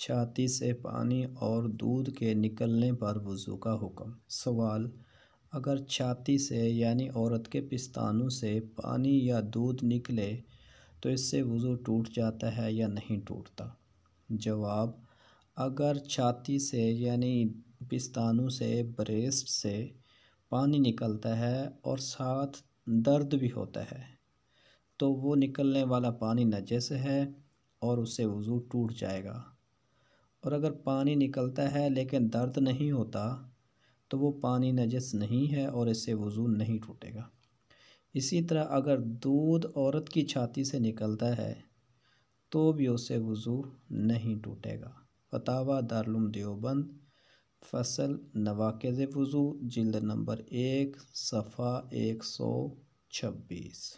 छाती से पानी और दूध के निकलने पर वज़ू का हुक्म सवाल अगर छाती से यानी औरत के पिस्तानों से पानी या दूध निकले तो इससे वज़ू टूट जाता है या नहीं टूटता जवाब अगर छाती से यानी पिस्तानों से ब्रेस्ट से पानी निकलता है और साथ दर्द भी होता है तो वो निकलने वाला पानी नजस है और उससे वज़ू टूट जाएगा और अगर पानी निकलता है लेकिन दर्द नहीं होता तो वो पानी नजस नहीं है और इससे वज़ू नहीं टूटेगा इसी तरह अगर दूध औरत की छाती से निकलता है तो भी उससे वज़ू नहीं टूटेगा फतावा दारुम देवबंद फसल नवाकज़ वज़ू जिल्द नंबर एक सफ़ा एक सौ छब्बीस